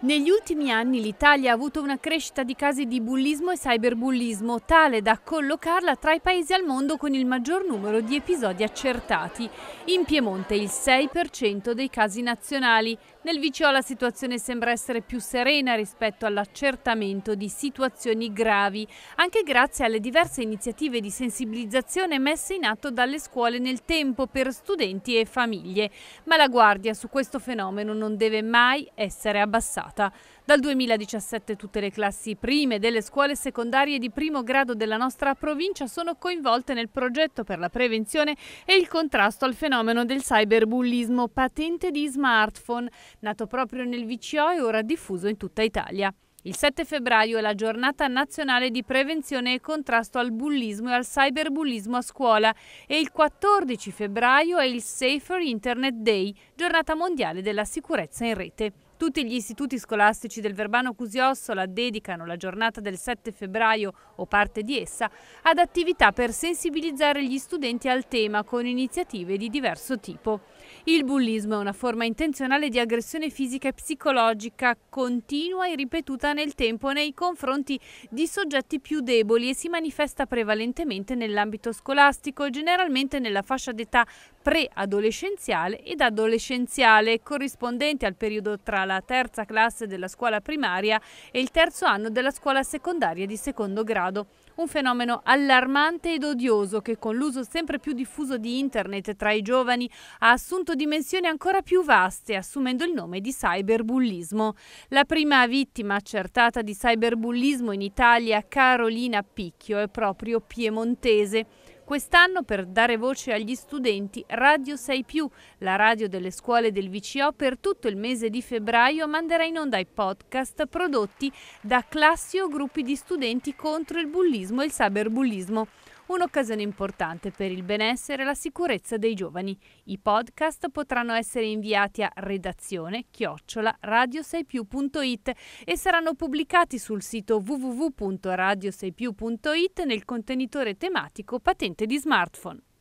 Negli ultimi anni l'Italia ha avuto una crescita di casi di bullismo e cyberbullismo, tale da collocarla tra i paesi al mondo con il maggior numero di episodi accertati. In Piemonte il 6% dei casi nazionali. Nel Vicio la situazione sembra essere più serena rispetto all'accertamento di situazioni gravi, anche grazie alle diverse iniziative di sensibilizzazione messe in atto dalle scuole nel tempo per studenti e famiglie. Ma la guardia su questo fenomeno non deve mai essere abbassata data. Dal 2017 tutte le classi prime delle scuole secondarie di primo grado della nostra provincia sono coinvolte nel progetto per la prevenzione e il contrasto al fenomeno del cyberbullismo patente di smartphone, nato proprio nel VCO e ora diffuso in tutta Italia. Il 7 febbraio è la giornata nazionale di prevenzione e contrasto al bullismo e al cyberbullismo a scuola e il 14 febbraio è il Safer Internet Day, giornata mondiale della sicurezza in rete. Tutti gli istituti scolastici del Verbano Cusiossola dedicano la giornata del 7 febbraio o parte di essa ad attività per sensibilizzare gli studenti al tema con iniziative di diverso tipo. Il bullismo è una forma intenzionale di aggressione fisica e psicologica continua e ripetuta nel tempo nei confronti di soggetti più deboli e si manifesta prevalentemente nell'ambito scolastico, generalmente nella fascia d'età preadolescenziale ed adolescenziale, corrispondente al periodo tra la terza classe della scuola primaria e il terzo anno della scuola secondaria di secondo grado. Un fenomeno allarmante ed odioso che con l'uso sempre più diffuso di internet tra i giovani ha assunto dimensioni ancora più vaste, assumendo il nome di cyberbullismo. La prima vittima accertata di cyberbullismo in Italia, Carolina Picchio, è proprio piemontese. Quest'anno per dare voce agli studenti Radio 6 ⁇ la radio delle scuole del VCO, per tutto il mese di febbraio manderà in onda i podcast prodotti da classi o gruppi di studenti contro il bullismo e il cyberbullismo un'occasione importante per il benessere e la sicurezza dei giovani. I podcast potranno essere inviati a redazione chiocciola radio6più.it e saranno pubblicati sul sito www.radio6più.it nel contenitore tematico patente di smartphone.